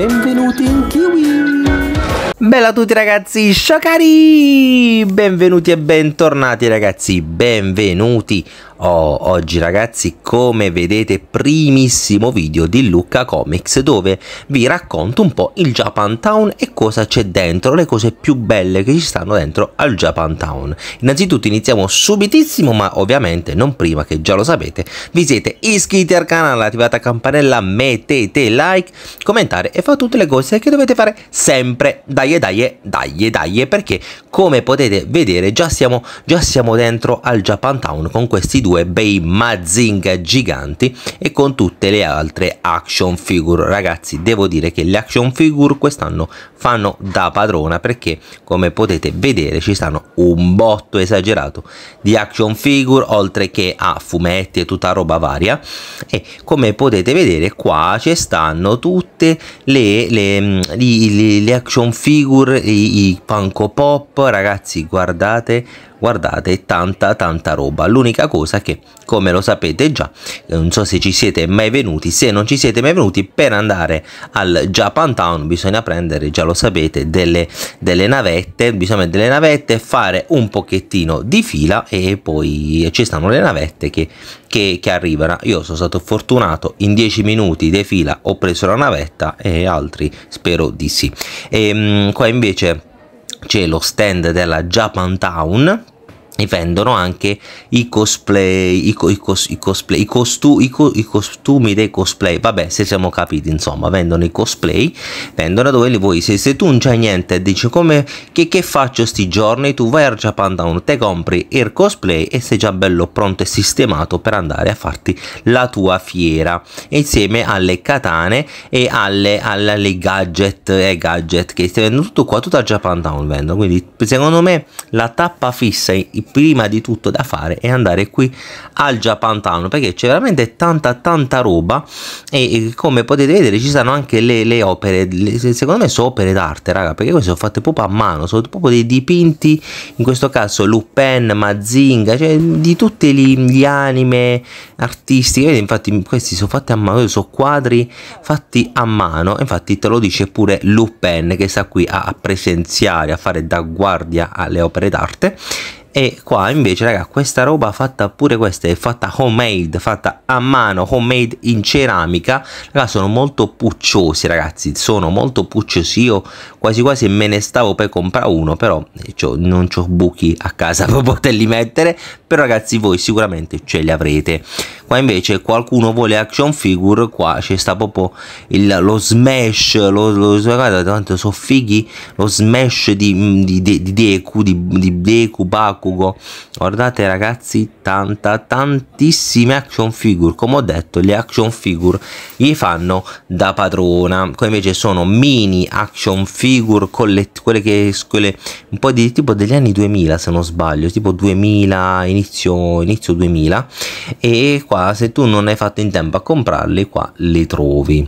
Benvenuti in Bella a tutti ragazzi, sciocari! Benvenuti e bentornati ragazzi, benvenuti! Oh, oggi ragazzi, come vedete, primissimo video di Luca Comics dove vi racconto un po' il Japan Town e cosa c'è dentro, le cose più belle che ci stanno dentro al Japan Town. Innanzitutto iniziamo subitissimo, ma ovviamente non prima che già lo sapete, vi siete iscritti al canale, attivate la campanella, mettete like, commentare e fa tutte le cose che dovete fare sempre. Dai, dai, dai, dai, perché come potete vedere già siamo, già siamo dentro al Japan Town con questi due bei Mazinga giganti e con tutte le altre action figure. Ragazzi, devo dire che le action figure quest'anno fanno da padrona perché come potete vedere ci stanno un botto esagerato di action figure oltre che a fumetti e tutta roba varia e come potete vedere qua ci stanno tutte le, le, le, mm, le action figure figure, i, i panco pop, ragazzi guardate guardate tanta tanta roba l'unica cosa che come lo sapete già eh, non so se ci siete mai venuti se non ci siete mai venuti per andare al Japan Town bisogna prendere già lo sapete delle, delle navette bisogna delle navette fare un pochettino di fila e poi ci stanno le navette che, che, che arrivano io sono stato fortunato in 10 minuti di fila ho preso la navetta e altri spero di sì e, ehm, qua invece c'è lo stand della Japan Town e vendono anche i cosplay, i, co, i, cos, i cosplay, i, costu, i, co, i, costumi dei cosplay. Vabbè, se siamo capiti, insomma, vendono i cosplay, vendono dove li vuoi. Se, se tu non c'hai niente e dici come che, che faccio sti giorni, tu vai al Japan Down, te compri il cosplay e sei già bello pronto e sistemato per andare a farti la tua fiera insieme alle katane e alle, alle, alle gadget eh, gadget che stai vendendo tutto qua, tutto al Japan Down vendo. Quindi secondo me la tappa fissa prima di tutto da fare è andare qui al Japan Town perché c'è veramente tanta tanta roba e, e come potete vedere ci sono anche le, le opere le, secondo me sono opere d'arte raga perché queste sono fatte proprio a mano sono proprio dei dipinti in questo caso Lupin Mazinga cioè di tutti gli, gli anime artistiche Vedete, infatti questi sono fatti a mano sono quadri fatti a mano infatti te lo dice pure Lupin che sta qui a presenziare a fare da guardia alle opere d'arte e qua invece raga questa roba fatta pure questa è fatta homemade fatta a mano homemade in ceramica raga sono molto pucciosi ragazzi sono molto pucciosi io quasi quasi me ne stavo per comprare uno però eh, non ho buchi a casa per poterli mettere però ragazzi voi sicuramente ce li avrete qua invece qualcuno vuole action figure qua c'è sta proprio il, lo smash lo, lo, guarda tanto sono fighi lo smash di, di, di, di Deku di, di Deku Baku Bakugo guardate ragazzi tanta tantissime action figure come ho detto le action figure gli fanno da padrona qua invece sono mini action figure le, quelle che quelle un po' di tipo degli anni 2000 se non sbaglio tipo 2000 inizio, inizio 2000 e qua se tu non hai fatto in tempo a comprarle qua le trovi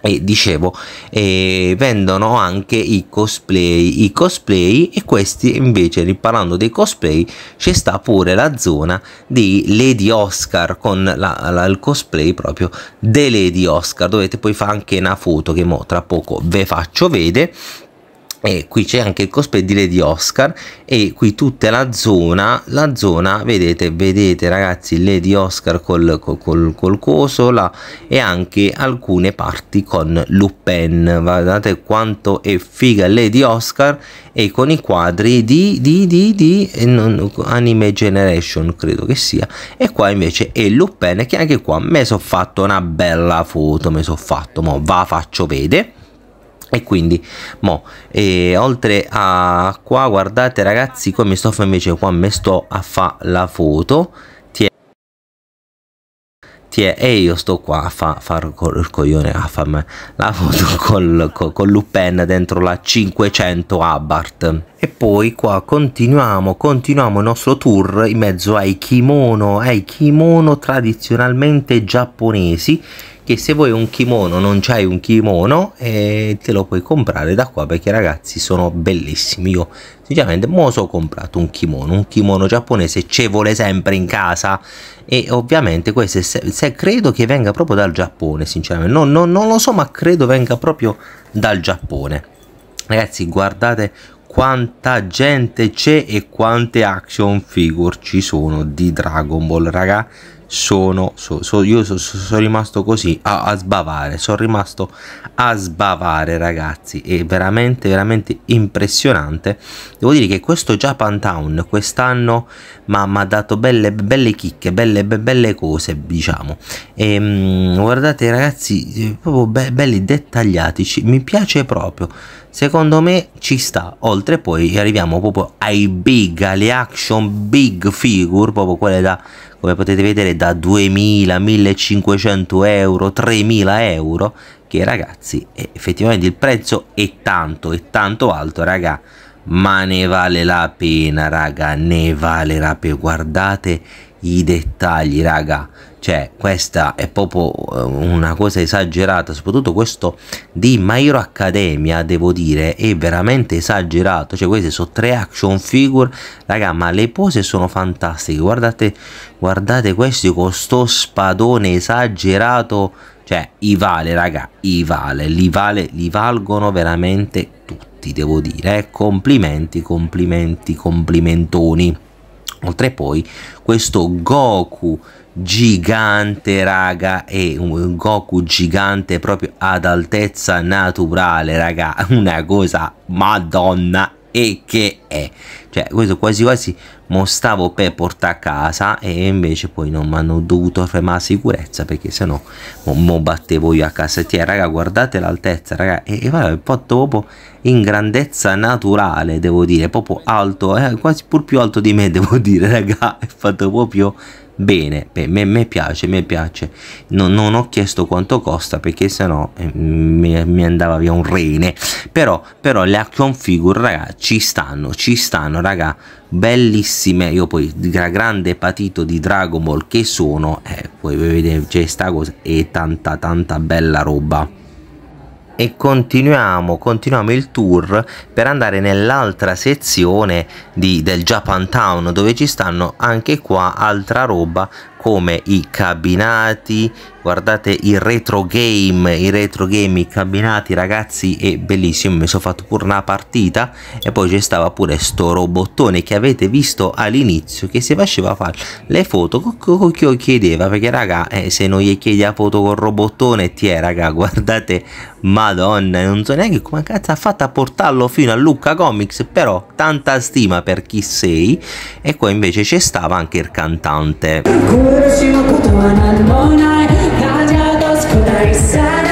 e dicevo eh, vendono anche i cosplay i cosplay e questi invece parlando dei cosplay ci sta pure la zona di Lady Oscar con la, la, il cosplay proprio di Lady Oscar dovete poi fare anche una foto che mo tra poco ve faccio vedere e qui c'è anche il cosplay di Lady Oscar e qui tutta la zona la zona vedete vedete ragazzi Lady Oscar col, col, col, col coso là e anche alcune parti con Lupin guardate quanto è figa Lady Oscar e con i quadri di, di, di, di eh, non, anime generation credo che sia e qua invece è Lupin che anche qua mi sono fatto una bella foto mi sono fatto ma va faccio vedere e quindi mo e oltre a qua guardate ragazzi come mi sto invece qua mi sto a fare la foto e io sto qua a fa, far il coglione a farmi la foto col, col, col Lupin dentro la 500 Abarth e poi qua continuiamo continuiamo il nostro tour in mezzo ai kimono ai kimono tradizionalmente giapponesi che se vuoi un kimono non c'hai un kimono eh, te lo puoi comprare da qua perché ragazzi sono bellissimi io sinceramente mo so comprato un kimono un kimono giapponese ce vuole sempre in casa e ovviamente questo se, se credo che venga proprio dal Giappone sinceramente non, non, non lo so ma credo venga proprio dal Giappone ragazzi guardate quanta gente c'è e quante action figure ci sono di Dragon Ball ragazzi sono, so, so, io sono so, rimasto così a, a sbavare, sono rimasto a sbavare ragazzi, è veramente veramente impressionante, devo dire che questo Japan Town quest'anno mi ha dato belle, belle chicche, belle, belle cose diciamo, e, ehm, guardate ragazzi, eh, proprio be, belli dettagliati, ci, mi piace proprio, secondo me ci sta, oltre poi arriviamo proprio ai big, alle action big figure, proprio quelle da come potete vedere da 2000, 1500 euro, 3000 euro che ragazzi eh, effettivamente il prezzo è tanto, è tanto alto raga ma ne vale la pena raga, ne vale la pena guardate i dettagli raga cioè questa è proprio eh, una cosa esagerata soprattutto questo di My Academia devo dire è veramente esagerato cioè queste sono tre action figure raga ma le pose sono fantastiche guardate guardate questi con sto spadone esagerato cioè i vale raga i vale li vale li valgono veramente tutti devo dire eh? complimenti complimenti complimentoni Oltre poi questo Goku gigante raga e un Goku gigante proprio ad altezza naturale raga una cosa madonna e che è cioè questo quasi quasi mo stavo per portare a casa e invece poi non mi hanno dovuto fermare sicurezza perché sennò mo, mo battevo io a casa Tiè, raga guardate l'altezza raga e, e vabbè, fatto proprio in grandezza naturale devo dire proprio alto eh, quasi pur più alto di me devo dire raga è fatto proprio bene, beh, me, me piace, me piace. No, non ho chiesto quanto costa perché sennò eh, mi, mi, andava via un rene. Però, però le action figure, raga, ci stanno, ci stanno, raga, bellissime. Io poi, grande patito di Dragon Ball che sono, eh, poi vedete, c'è sta cosa e tanta, tanta bella roba e continuiamo, continuiamo il tour per andare nell'altra sezione di, del Japan Town dove ci stanno anche qua altra roba come i cabinati guardate i retro game i retro game i cabinati ragazzi è bellissimo mi sono fatto pure una partita e poi c'è stava pure sto robottone che avete visto all'inizio che si faceva fare le foto con chiedeva perché raga eh, se non gli chiedi la foto col robottone ti è raga guardate madonna non so neanche come cazzo ha fatto a portarlo fino a Lucca Comics però tanta stima per chi sei e qua invece c'è stava anche il cantante 苦しむことは何もない感情と少ないさ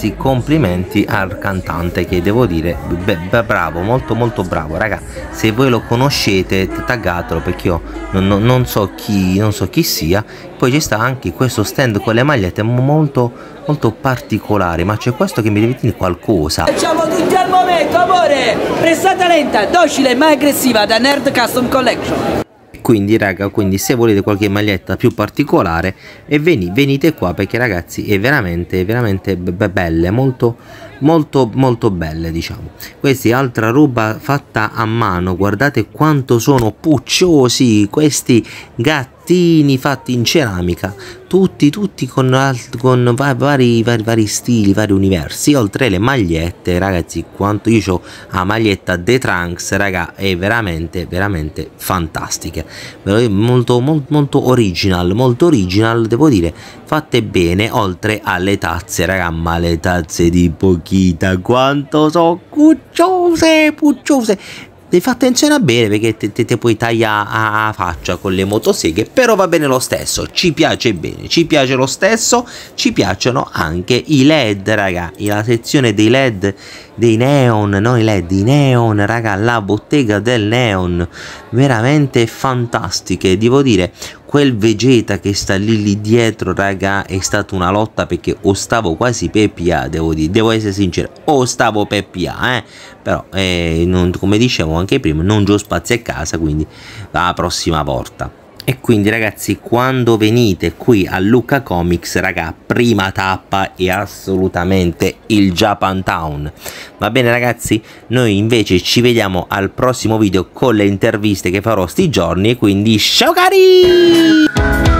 ragazzi complimenti al cantante che devo dire beh, beh, bravo molto molto bravo raga se voi lo conoscete taggatelo perché io non, non, non, so chi, non, so chi sia poi ci sta anche questo stand con le magliette molto molto particolare ma c'è questo che mi deve dire qualcosa facciamo tutti al momento amore prestata lenta docile ma aggressiva da Nerd Custom Collection quindi raga quindi se volete qualche maglietta più particolare e veni, venite qua perché ragazzi è veramente veramente be belle molto molto molto belle diciamo questa è altra roba fatta a mano guardate quanto sono pucciosi questi gatti bustini fatti in ceramica, tutti, tutti con, alt- con vari, vari, vari, stili, vari universi, oltre le magliette, ragazzi, quanto io ho la maglietta The Trunks, raga, è veramente, veramente fantastica, molto, molto, molto original, molto original, devo dire, fatte bene, oltre alle tazze, raga, ma le tazze di Pochita, quanto sono cucciose, pucciose, devi far attenzione bene perché te, te, te puoi tagliare a faccia con le motoseghe però va bene lo stesso ci piace bene ci piace lo stesso ci piacciono anche i led raga la sezione dei led dei neon no i led i neon raga la bottega del neon veramente fantastiche devo dire quel Vegeta che sta lì lì dietro, raga, è stata una lotta perché o stavo quasi per devo dire, devo essere sincero, o stavo per eh? però eh, non, come dicevo anche prima, non gio spazio a casa, quindi alla prossima volta e quindi ragazzi quando venite qui a Luca Comics raga prima tappa è assolutamente il Japan Town va bene ragazzi noi invece ci vediamo al prossimo video con le interviste che farò sti giorni e quindi ciao cari